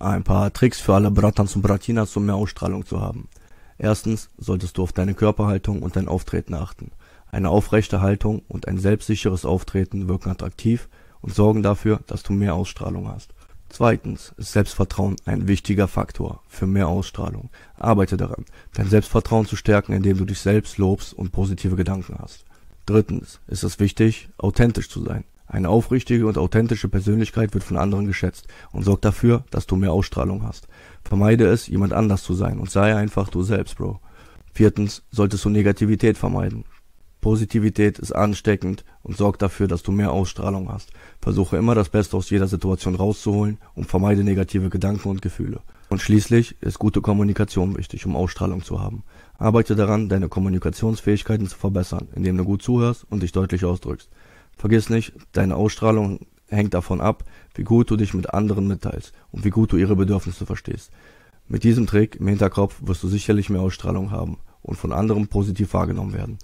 ein paar Tricks für alle Bratans und Bratinas, um mehr Ausstrahlung zu haben. Erstens solltest du auf deine Körperhaltung und dein Auftreten achten. Eine aufrechte Haltung und ein selbstsicheres Auftreten wirken attraktiv und sorgen dafür, dass du mehr Ausstrahlung hast. Zweitens ist Selbstvertrauen ein wichtiger Faktor für mehr Ausstrahlung. Arbeite daran, dein Selbstvertrauen zu stärken, indem du dich selbst lobst und positive Gedanken hast. Drittens ist es wichtig, authentisch zu sein. Eine aufrichtige und authentische Persönlichkeit wird von anderen geschätzt und sorgt dafür, dass du mehr Ausstrahlung hast. Vermeide es, jemand anders zu sein und sei einfach du selbst, Bro. Viertens, solltest du Negativität vermeiden. Positivität ist ansteckend und sorgt dafür, dass du mehr Ausstrahlung hast. Versuche immer das Beste aus jeder Situation rauszuholen und vermeide negative Gedanken und Gefühle. Und schließlich ist gute Kommunikation wichtig, um Ausstrahlung zu haben. Arbeite daran, deine Kommunikationsfähigkeiten zu verbessern, indem du gut zuhörst und dich deutlich ausdrückst. Vergiss nicht, deine Ausstrahlung hängt davon ab, wie gut du dich mit anderen mitteilst und wie gut du ihre Bedürfnisse verstehst. Mit diesem Trick im Hinterkopf wirst du sicherlich mehr Ausstrahlung haben und von anderen positiv wahrgenommen werden.